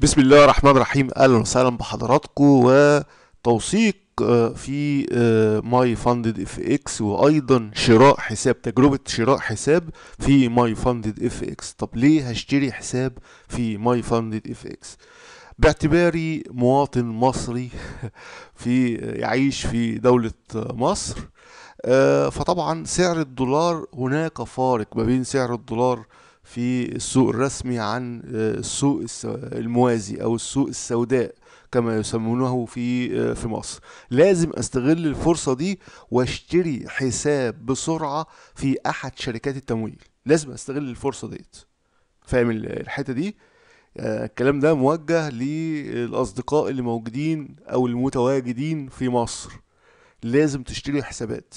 بسم الله الرحمن الرحيم اهلا وسهلا بحضراتكم وتوثيق آه، في آه، ماي فاندد اف اكس وايضا شراء حساب تجربه شراء حساب في ماي فاندد اف اكس طب ليه هشتري حساب في ماي فاندد اف اكس باعتباري مواطن مصري في يعيش في دوله مصر آه، فطبعا سعر الدولار هناك فارق ما بين سعر الدولار في السوق الرسمي عن آه، السوق الموازي او السوق السوداء كما يسمونه في آه، في مصر لازم استغل الفرصه دي واشتري حساب بسرعه في احد شركات التمويل لازم استغل الفرصه ديت فاهم الحته دي آه، الكلام ده موجه للاصدقاء اللي موجودين او المتواجدين في مصر لازم تشتري حسابات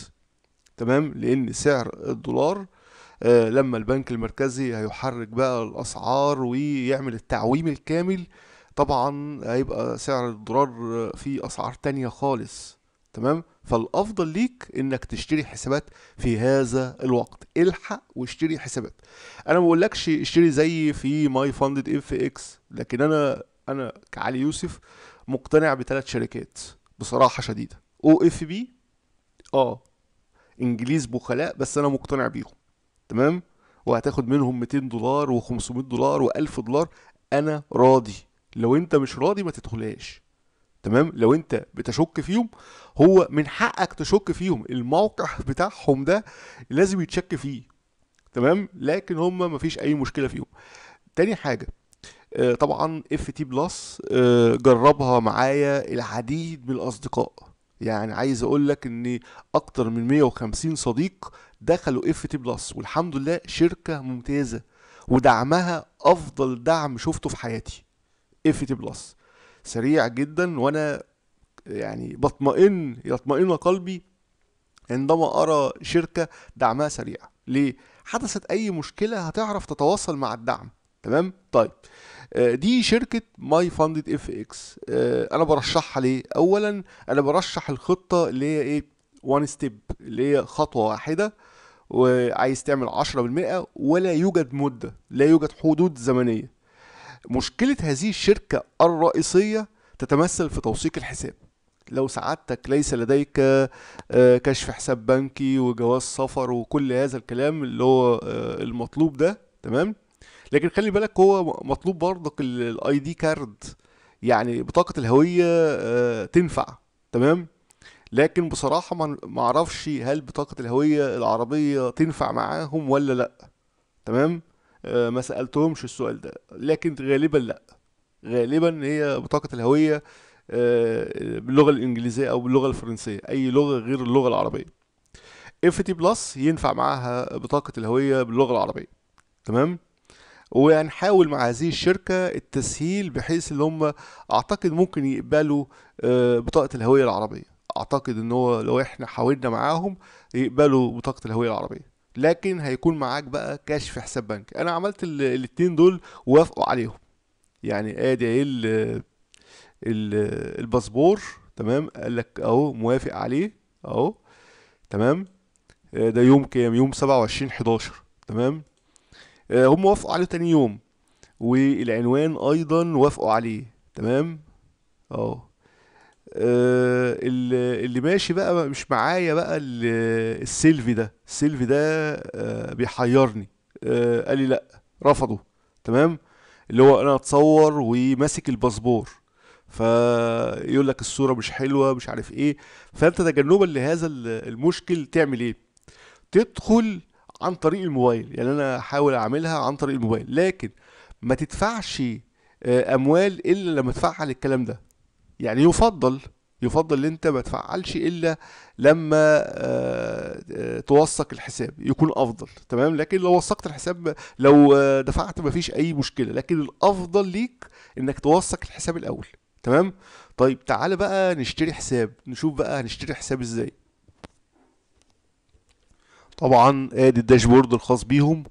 تمام لان سعر الدولار آه، لما البنك المركزي هيحرك بقى الاسعار ويعمل التعويم الكامل طبعا هيبقى سعر الدولار في اسعار تانية خالص تمام فالافضل ليك انك تشتري حسابات في هذا الوقت الحق واشتري حسابات انا ما بقولكش اشتري زي في ماي فاندد اف اكس لكن انا انا كعلي يوسف مقتنع بثلاث شركات بصراحه شديده او اف بي اه انجليز بخلاء بس انا مقتنع بيهم تمام وهتاخد منهم 200 دولار و500 دولار و1000 دولار انا راضي لو انت مش راضي ما تدخلهاش تمام لو انت بتشك فيهم هو من حقك تشك فيهم الموقع بتاعهم ده لازم يتشك فيه تمام لكن هم مفيش اي مشكله فيهم تاني حاجه آه، طبعا اف تي بلس جربها معايا العديد من الاصدقاء يعني عايز اقول لك ان اكتر من 150 صديق دخلوا اف تي بلس والحمد لله شركه ممتازه ودعمها افضل دعم شفته في حياتي اف تي بلس سريع جدا وانا يعني بطمئن يطمئن قلبي عندما ارى شركه دعمها سريع ليه حدثت اي مشكله هتعرف تتواصل مع الدعم تمام طيب آه، دي شركة ماي فاندد اف اكس آه، انا برشحها ليه اولا انا برشح الخطة اللي هي ايه وان ستيب اللي هي خطوة واحدة وعايز تعمل 10% ولا يوجد مده لا يوجد حدود زمنيه مشكله هذه الشركه الرئيسيه تتمثل في توثيق الحساب لو سعادتك ليس لديك آه، كشف حساب بنكي وجواز سفر وكل هذا الكلام اللي هو آه، المطلوب ده تمام لكن خلي بالك هو مطلوب برضك الاي دي كارد يعني بطاقه الهويه آه، تنفع تمام لكن بصراحة ما معرفش هل بطاقة الهوية العربية تنفع معاهم ولا لا تمام آه، ما سألتهمش السؤال ده لكن غالبا لا غالبا هي بطاقة الهوية آه، باللغة الإنجليزية أو باللغة الفرنسية أي لغة غير اللغة العربية اف تي بلس ينفع معاها بطاقة الهوية باللغة العربية تمام وهنحاول مع هذه الشركة التسهيل بحيث ان هم اعتقد ممكن يقبلوا آه، بطاقة الهوية العربية اعتقد ان هو لو احنا حاولنا معاهم يقبلوا بطاقه الهويه العربيه لكن هيكون معاك بقى كشف حساب بنكي انا عملت الاتنين دول ووافقوا عليهم يعني ادي ايه الباسبور تمام قال لك اهو موافق عليه اهو تمام آه، ده يوم كام يوم 27 11 تمام آه، هم وافقوا عليه تاني يوم والعنوان ايضا وافقوا عليه تمام اهو آه، اللي ماشي بقى مش معايا بقى السيلفي ده السيلفي ده آه، بيحيرني آه، قال لي لا رفضه تمام اللي هو انا اتصور وماسك الباسبور فيقول لك الصوره مش حلوه مش عارف ايه فانت تجنبا لهذا المشكل تعمل ايه تدخل عن طريق الموبايل يعني انا احاول اعملها عن طريق الموبايل لكن ما تدفعش اموال الا لما تفعل الكلام ده يعني يفضل يفضل ان انت ما تفعلش الا لما آه، آه، توثق الحساب يكون افضل تمام لكن لو وثقت الحساب لو آه، دفعت ما فيش اي مشكله لكن الافضل ليك انك توثق الحساب الاول تمام طيب تعالى بقى نشتري حساب نشوف بقى هنشتري حساب ازاي طبعا ادي الداشبورد الخاص بيهم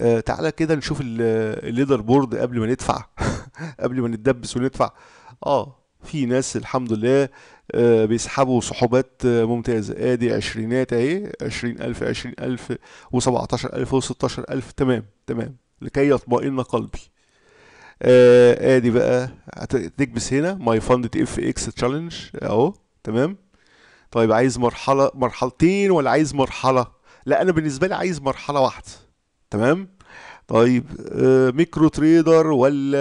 آه تعالى كده نشوف الليدر بورد قبل ما ندفع قبل ما نتدبس وندفع اه في ناس الحمد لله آه، بيسحبوا صحوبات آه، ممتازة ادي عشرينات اهي عشرين الف عشرين الف وسبعتاشر الف وستاشر الف تمام تمام لكي يطمئن قلبي آه، ادي بقى هتكبس هنا ماي فاند اف اكس تشالنج اهو تمام طيب عايز مرحلة مرحلتين ولا عايز مرحلة لا انا بالنسبة لي عايز مرحلة واحدة تمام طيب آه، ميكرو تريدر ولا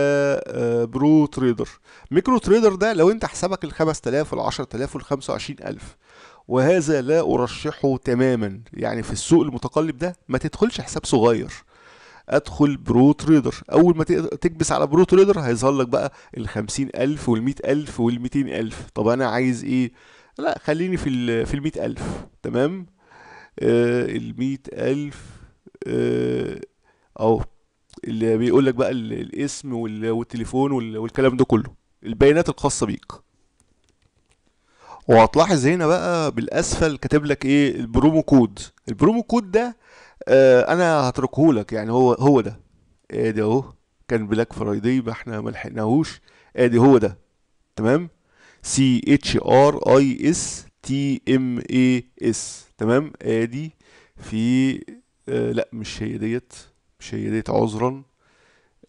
آه، برو تريدر ميكرو تريدر ده لو انت حسابك ال 5000 وال 10000 وال 25000 وهذا لا ارشحه تماما يعني في السوق المتقلب ده ما تدخلش حساب صغير ادخل برو تريدر اول ما تكبس على برو تريدر هيظهر لك بقى ال 50000 وال 100000 وال 200000 طب انا عايز ايه لا خليني في ال في ال 100000 تمام آه ال 100000 آه اهو اللي بيقول لك بقى الاسم والتليفون والكلام ده كله البيانات الخاصة بيك وهتلاحظ هنا بقى بالاسفل كاتب لك ايه البرومو كود البرومو كود ده آه انا هتركه لك يعني هو هو ده ادي اهو كان بلاك فرايدي ما احنا ما لحقناهوش ادي هو ده تمام سي اتش ار اي اس تي ام اي اس تمام ادي في آه لا مش هي ديت مش هي ديت عذرا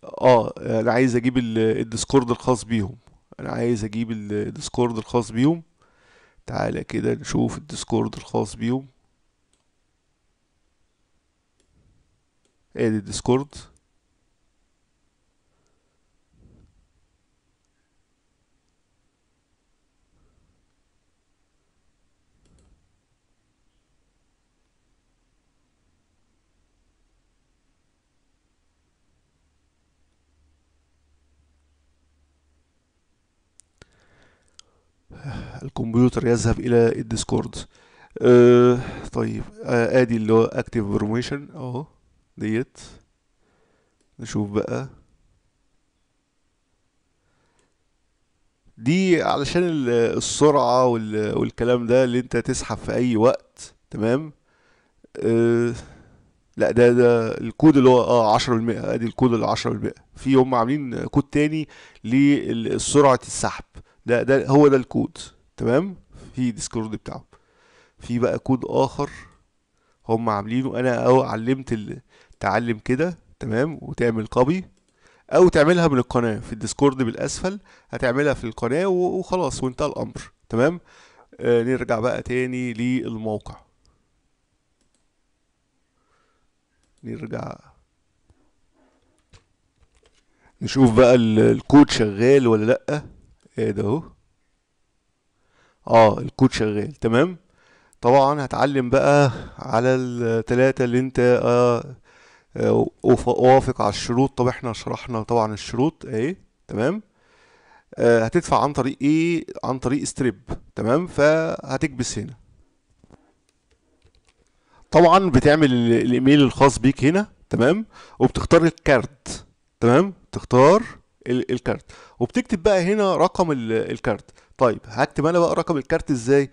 اه انا عايز اجيب الديسكورد الخاص بيهم انا عايز اجيب الديسكورد الخاص بيهم تعالى كده نشوف الديسكورد الخاص بيهم ادي إيه الديسكورد الكمبيوتر يذهب الى الديسكورد آه طيب آه ادي اللي هو اكتيف فورميشن اهو ديت نشوف بقى دي علشان السرعة والكلام ده اللي انت تسحب في اي وقت تمام آه لا ده ده الكود اللي هو اه 10% ادي الكود اللي 10% في هم عاملين كود تاني لسرعة السحب ده ده هو ده الكود تمام في ديسكورد بتاعهم في بقى كود اخر هم عاملينه انا او علمت تعلم كده تمام وتعمل كوبي او تعملها من القناه في الديسكورد بالاسفل هتعملها في القناه وخلاص وانتهى الامر تمام آه نرجع بقى تاني للموقع نرجع نشوف بقى الكود شغال ولا لا ايه ده اهو اه الكود شغال تمام طبعا هتعلم بقى على التلاتة اللي انت آه اوافق آه، على الشروط طب احنا شرحنا طبعا الشروط اهي تمام آه هتدفع عن طريق ايه عن طريق ستريب تمام فهتكبس هنا طبعا بتعمل الايميل الخاص بيك هنا تمام وبتختار الكارد تمام تختار الكارد وبتكتب بقى هنا رقم الكارد طيب هكتب انا بقى رقم الكارت ازاي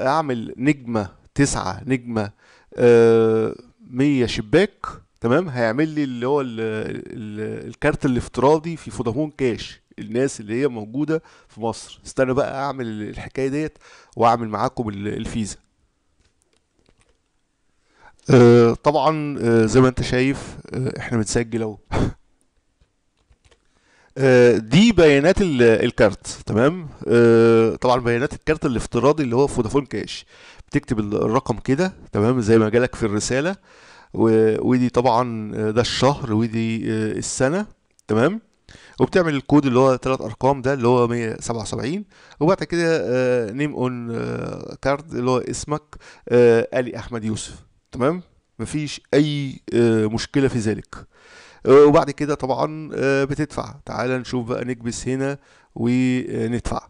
هعمل نجمه تسعة نجمه آه، مية شباك تمام هيعمل لي اللي هو الكارت الافتراضي في فودافون كاش الناس اللي هي موجوده في مصر استنى بقى اعمل الحكايه ديت واعمل معاكم الفيزا آه، طبعا آه، زي ما انت شايف احنا بنسجل اهو آه، دي بيانات الكارت تمام آه، طبعا بيانات الكارت الافتراضي اللي هو فودافون كاش بتكتب الرقم كده تمام زي ما جالك في الرساله ودي طبعا آه، ده الشهر ودي السنه تمام وبتعمل الكود اللي هو ثلاث ارقام ده اللي هو 177 وبعد كده نيم اون كارد اللي هو اسمك علي احمد يوسف تمام مفيش اي مشكله في ذلك آه، وبعد كده طبعا آه، بتدفع تعال نشوف بقى نكبس هنا وندفع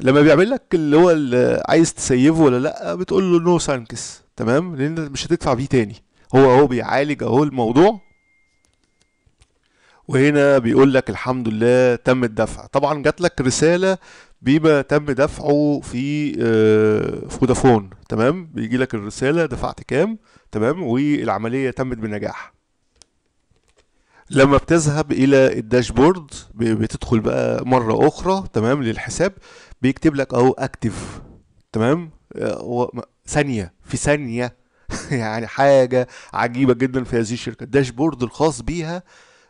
لما بيعمل لك اللي هو اللي عايز تسيفه ولا لا بتقول له نو سانكس تمام لان مش هتدفع بيه تاني هو اهو بيعالج اهو الموضوع وهنا بيقول لك الحمد لله تم الدفع طبعا جات لك رساله بيبقى تم دفعه آه، في فودافون تمام بيجي لك الرساله دفعت كام تمام والعمليه تمت بنجاح لما بتذهب الى الداشبورد بتدخل بقى مره اخرى تمام للحساب بيكتب لك اهو اكتف تمام آه، ثانيه في ثانيه يعني حاجه عجيبه جدا في هذه الشركه الداشبورد الخاص بيها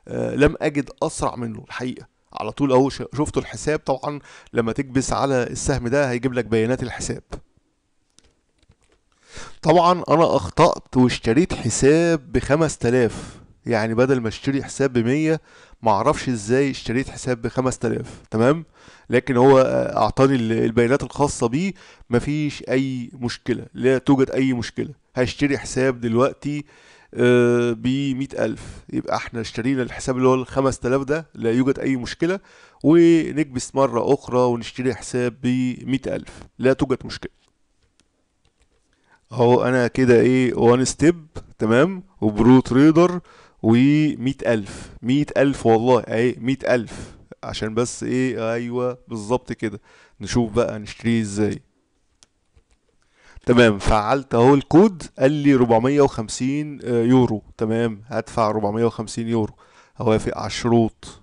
آه، لم اجد اسرع منه الحقيقه على طول اهو شفتوا الحساب طبعا لما تكبس على السهم ده هيجيب لك بيانات الحساب طبعا انا اخطأت واشتريت حساب ب 5000 يعني بدل ما اشتري حساب ب 100 معرفش ازاي اشتريت حساب ب 5000 تمام لكن هو اعطاني البيانات الخاصة بيه مفيش اي مشكلة لا توجد اي مشكلة هشتري حساب دلوقتي آه، ب 100000 يبقى احنا اشترينا الحساب اللي هو ال 5000 ده لا يوجد أي مشكلة ونكبس مرة أخرى ونشتري حساب ب 100000 لا توجد مشكلة أهو أنا كده إيه وان ستيب تمام وبرو تريدر و 100000 100000 والله أهي 100000 عشان بس إيه أيوه بالظبط كده نشوف بقى نشتريه إزاي تمام فعلت اهو الكود قال لي 450 آه، يورو تمام هدفع 450 يورو اوافق على الشروط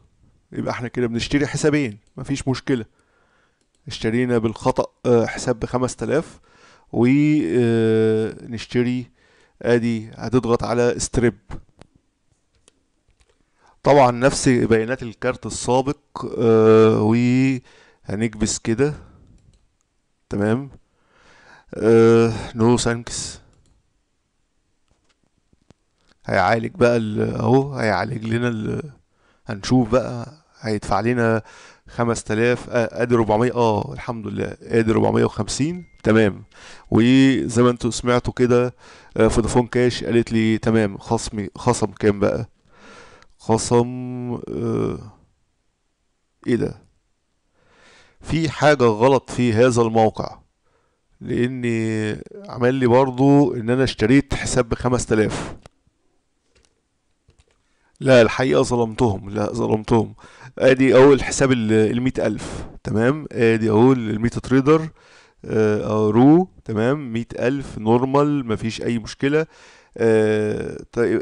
يبقى احنا كده بنشتري حسابين مفيش مشكله اشترينا بالخطأ آه، حساب ب 5000 ونشتري آه، ادي هتضغط على ستريب طبعا نفس بيانات الكارت السابق وهنكبس كده تمام آه، نو ثانكس هيعالج بقى اهو هيعالج لنا هنشوف بقى هيدفع لنا 5000 ادي 400 اه الحمد لله ادي 450 تمام وزي ما انتوا سمعتوا كده آه، فودافون كاش قالت لي تمام خصمي خصم كام بقى خصم آه، ايه ده في حاجه غلط في هذا الموقع لاني عمل لي برضو ان انا اشتريت حساب بخمس تلاف لا الحقيقه ظلمتهم لا ظلمتهم ادي اول حساب المية الف تمام ادي اهو الميتا تريدر آه رو تمام الف نورمال مفيش اي مشكله آه طيب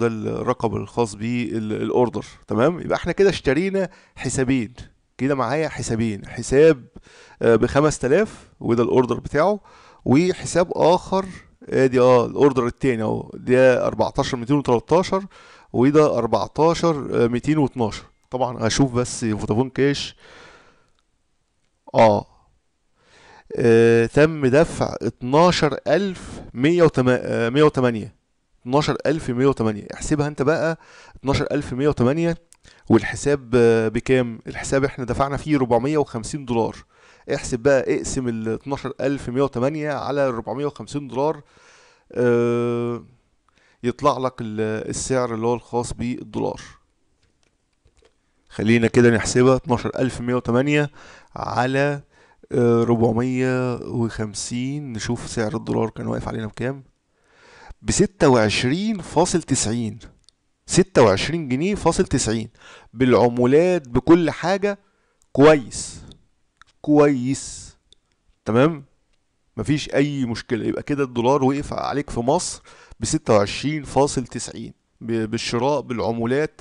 ده الرقم الخاص بالاوردر تمام يبقى احنا كده اشترينا حسابين كده معايا حسابين حساب ب 5000 وده الاوردر بتاعه وحساب اخر ادي اه الاوردر آه، الثاني اهو ده 14213 وده 14212 آه، طبعا هشوف بس فودافون كاش اه آه، تم دفع 12108 12108 آه، احسبها انت بقى 12108 والحساب بكام الحساب احنا دفعنا فيه 450 دولار احسب بقى اقسم ال 12108 على 450 دولار آه، يطلع لك السعر اللي هو الخاص بالدولار خلينا كده نحسبها 12108 على 450 آه، نشوف سعر الدولار كان واقف علينا بكام ب 26.90 ستة وعشرين جنيه فاصل تسعين بالعمولات بكل حاجة كويس كويس تمام مفيش أي مشكلة يبقى كده الدولار وقف عليك في مصر بستة وعشرين فاصل تسعين بالشراء بالعمولات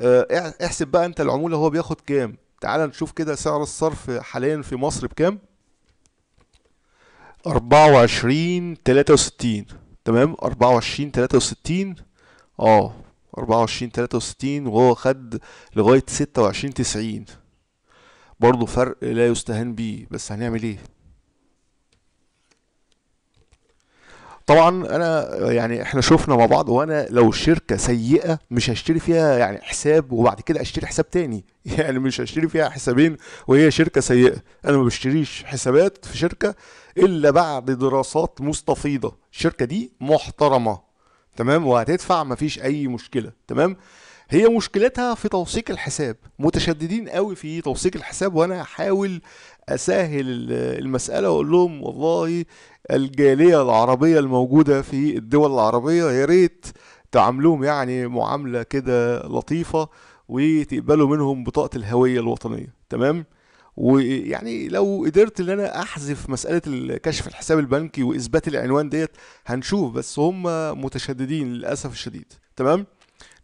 آه، احسب بقى انت العمولة هو بياخد كام تعال نشوف كده سعر الصرف حاليا في مصر بكام أربعة وعشرين تلاتة وستين تمام أربعة وعشرين تلاتة وستين اه 24 63 وهو خد لغاية 26 90 برضه فرق لا يستهان به بس هنعمل ايه طبعا انا يعني احنا شفنا مع بعض وانا لو شركه سيئه مش هشتري فيها يعني حساب وبعد كده اشتري حساب تاني يعني مش هشتري فيها حسابين وهي شركه سيئه انا ما بشتريش حسابات في شركه الا بعد دراسات مستفيضه الشركه دي محترمه تمام وهتدفع مفيش اي مشكله تمام هي مشكلتها في توثيق الحساب متشددين قوي في توثيق الحساب وانا هحاول اسهل المساله واقول لهم والله الجاليه العربيه الموجوده في الدول العربيه يا ريت تعاملوهم يعني معامله كده لطيفه وتقبلوا منهم بطاقه الهويه الوطنيه تمام ويعني لو قدرت ان انا احذف مساله كشف الحساب البنكي واثبات العنوان ديت هنشوف بس هم متشددين للاسف الشديد تمام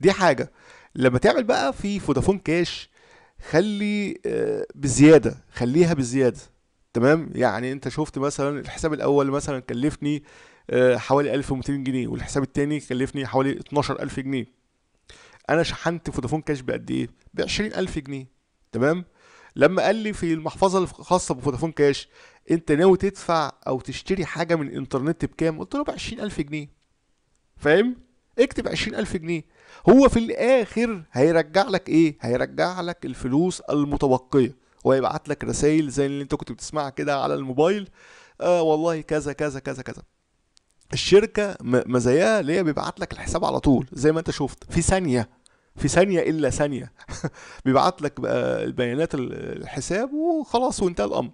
دي حاجه لما تعمل بقى في فودافون كاش خلي آه، بزياده خليها بزياده تمام يعني انت شفت مثلا الحساب الاول مثلا كلفني آه، حوالي 1200 جنيه والحساب الثاني كلفني حوالي 12000 جنيه انا شحنت فودافون كاش بقد ايه ب 20000 جنيه تمام لما قال لي في المحفظه الخاصه بفودافون كاش انت ناوي تدفع او تشتري حاجه من الانترنت بكام قلت له ب 20000 جنيه فاهم اكتب 20000 جنيه هو في الاخر هيرجع لك ايه هيرجع لك الفلوس المتبقيه وهيبعت لك رسائل زي اللي انت كنت بتسمعها كده على الموبايل آه والله كذا كذا كذا كذا الشركه مزاياها اللي هي بيبعت لك الحساب على طول زي ما انت شفت في ثانيه في ثانية إلا ثانية بيبعت لك البيانات الحساب وخلاص وانتهى الأمر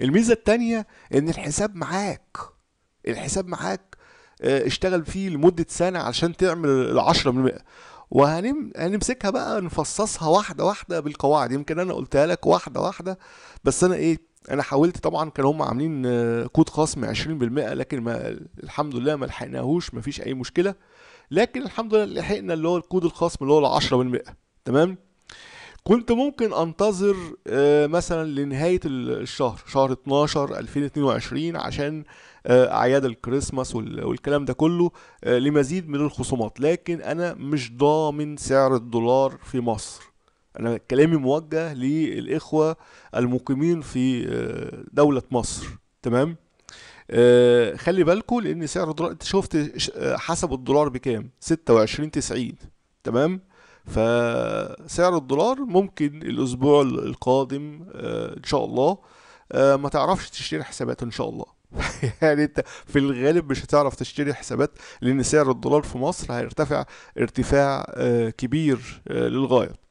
الميزة التانية إن الحساب معاك الحساب معاك آه، اشتغل فيه لمدة سنة علشان تعمل العشرة من المئة وهنمسكها بقى نفصصها واحدة واحدة بالقواعد يمكن أنا قلتها لك واحدة واحدة بس أنا إيه أنا حاولت طبعا كانوا هم عاملين آه، كود خصم 20% لكن ما الحمد لله ما لحقناهوش مفيش أي مشكلة لكن الحمد لله لحقنا اللي هو الكود الخصم اللي هو ال 10% تمام كنت ممكن انتظر آه، مثلا لنهاية الشهر شهر 12 2022 عشان آه، اعياد الكريسماس والكلام ده كله آه، لمزيد من الخصومات لكن انا مش ضامن سعر الدولار في مصر انا كلامي موجه للاخوة المقيمين في دولة مصر تمام آه، خلي بالكم لان سعر الدولار انت شفت آه، حسب الدولار بكام 26 90 تمام فسعر الدولار ممكن الاسبوع القادم آه، ان شاء الله ما تعرفش تشتري حسابات ان شاء الله يعني انت في الغالب مش هتعرف تشتري حسابات لان سعر الدولار في مصر هيرتفع ارتفاع كبير للغايه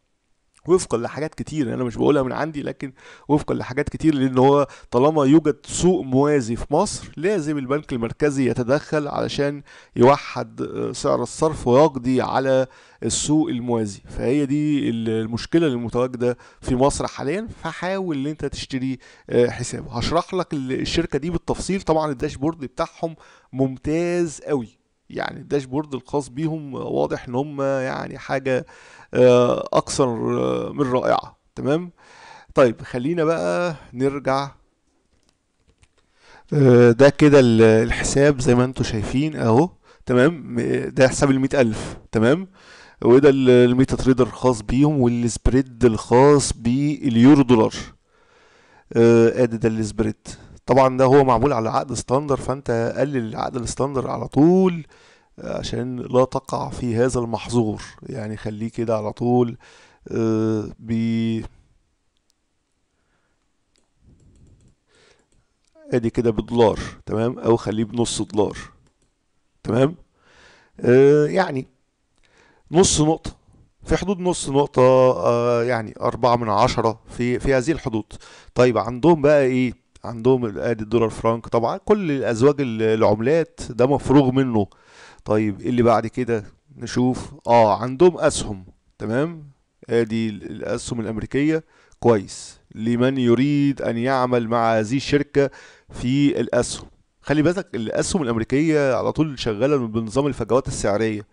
وفقا لحاجات كتير يعني انا مش بقولها من عندي لكن وفقا لحاجات كتير لان هو طالما يوجد سوق موازي في مصر لازم البنك المركزي يتدخل علشان يوحد آه، سعر الصرف ويقضي على السوق الموازي فهي دي المشكله المتواجده في مصر حاليا فحاول ان انت تشتري آه، حساب هشرح لك الشركه دي بالتفصيل طبعا الداشبورد بتاعهم ممتاز قوي يعني الداشبورد الخاص بيهم واضح ان هم يعني حاجه اكثر آه، آه، من رائعه تمام طيب خلينا بقى نرجع آه، ده كده الحساب زي ما انتم شايفين اهو تمام ده حساب ال ألف تمام وده الميتا تريدر الخاص بيهم والسبريد الخاص باليورو دولار ادي ده السبريد طبعا ده هو معمول على عقد ستاندر فانت قلل العقد الستاندر على طول آه، عشان لا تقع في هذا المحظور يعني خليه كده على طول آه، ب ادي كده بدولار تمام او خليه بنص دولار تمام آه، يعني نص نقطة في حدود نص نقطة يعني أربعة من عشرة في في هذه الحدود طيب عندهم بقى إيه عندهم ادي الدولار فرانك طبعا كل الازواج العملات ده مفروغ منه طيب إيه اللي بعد كده نشوف اه عندهم اسهم تمام ادي الاسهم الامريكيه كويس لمن يريد ان يعمل مع هذه الشركه في الاسهم خلي بالك الاسهم الامريكيه على طول شغاله بنظام الفجوات السعريه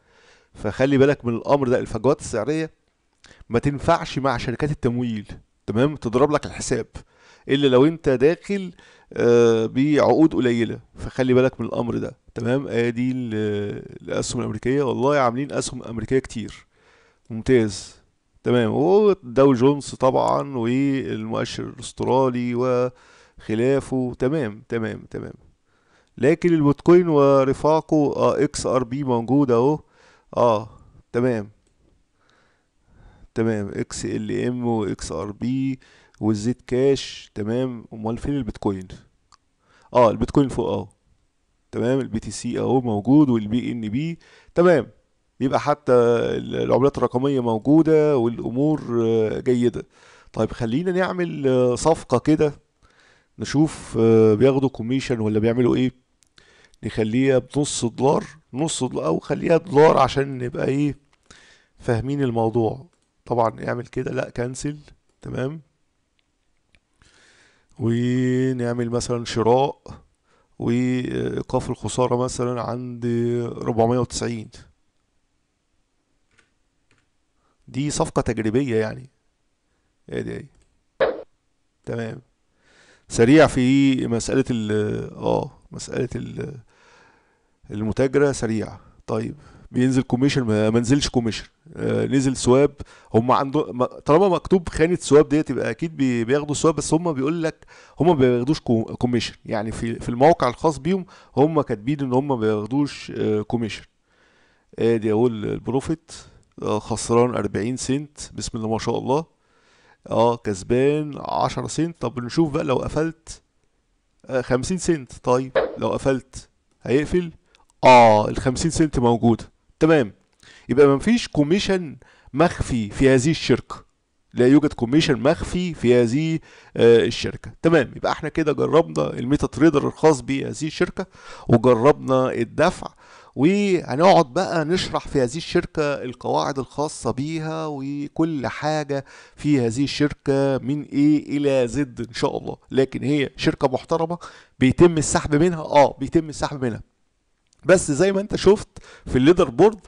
فخلي بالك من الامر ده الفجوات السعريه ما تنفعش مع شركات التمويل تمام تضرب لك الحساب الا لو انت داخل آه، بعقود قليله فخلي بالك من الامر ده تمام ادي الاسهم الامريكيه والله عاملين اسهم امريكيه كتير ممتاز تمام وداو جونز طبعا والمؤشر الاسترالي وخلافه تمام تمام تمام لكن البيتكوين ورفاقه اه اكس ار بي موجود اهو اه تمام تمام اكس ال ام واكس ار بي والزيت كاش تمام امال فين البيتكوين اه البيتكوين فوق اهو تمام البي تي سي اهو موجود والبي ان بي تمام يبقى حتى العملات الرقميه موجوده والامور آه، جيده طيب خلينا نعمل آه، صفقه كده نشوف آه، بياخدوا كوميشن ولا بيعملوا ايه نخليها بنص دولار نص دولار او خليها دولار عشان نبقى ايه فاهمين الموضوع طبعا اعمل كده لا كنسل تمام ونعمل مثلا شراء وايقاف الخسارة مثلا عند 490 دي صفقة تجريبية يعني ادي إيه اهي تمام سريع في مسألة ال اه مسألة المتاجرة سريعة طيب بينزل كوميشن ما نزلش كوميشن آه، نزل سواب هم عندهم طالما مكتوب خانه سواب ديت يبقى اكيد بياخدوا سواب بس هم بيقول لك هم ما بياخدوش كوميشن يعني في في الموقع الخاص بيهم هم كاتبين ان هم ما بياخدوش كوميشن آه، ادي آه، اهو البروفيت خسران 40 سنت بسم الله ما شاء الله اه كسبان 10 سنت طب نشوف بقى لو قفلت 50 سنت طيب لو قفلت هيقفل اه ال 50 سنت موجوده تمام يبقى ما فيش كوميشن مخفي في هذه الشركه لا يوجد كوميشن مخفي في هذه آه، الشركه تمام يبقى احنا كده جربنا الميتا تريدر الخاص بهذه الشركه وجربنا الدفع وهنقعد بقى نشرح في هذه الشركة القواعد الخاصة بيها وكل حاجة في هذه الشركة من ايه الى زد ان شاء الله لكن هي شركة محترمة بيتم السحب منها اه بيتم السحب منها بس زي ما انت شفت في الليدر بورد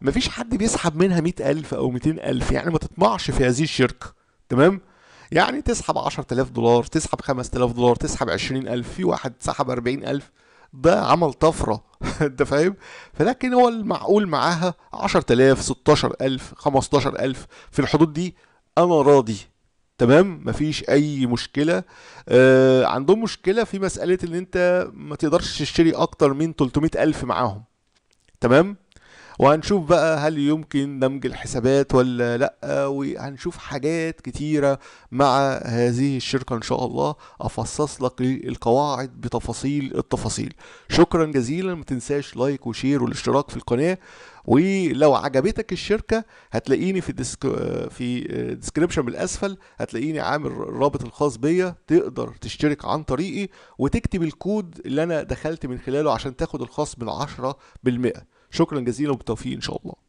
مفيش حد بيسحب منها 100000 او 200000 يعني ما تطمعش في هذه الشركه تمام يعني تسحب 10000 دولار تسحب 5000 دولار تسحب 20000 في واحد سحب 40000 ده عمل طفره انت فاهم فلكن هو المعقول معاها 10000 16000 15000 في الحدود دي انا راضي تمام مفيش اي مشكله آه عندهم مشكله في مساله ان انت ما تقدرش تشتري اكتر من 300 الف معاهم تمام وهنشوف بقى هل يمكن دمج الحسابات ولا لا وهنشوف حاجات كتيرة مع هذه الشركة ان شاء الله افصص لك القواعد بتفاصيل التفاصيل شكرا جزيلا ما تنساش لايك وشير والاشتراك في القناة ولو عجبتك الشركه هتلاقيني في ديسك في ديسكريبشن بالأسفل هتلاقيني عامل الرابط الخاص بيا تقدر تشترك عن طريقي وتكتب الكود اللي انا دخلت من خلاله عشان تاخد الخاص من 10% شكرا جزيلا وبالتوفيق ان شاء الله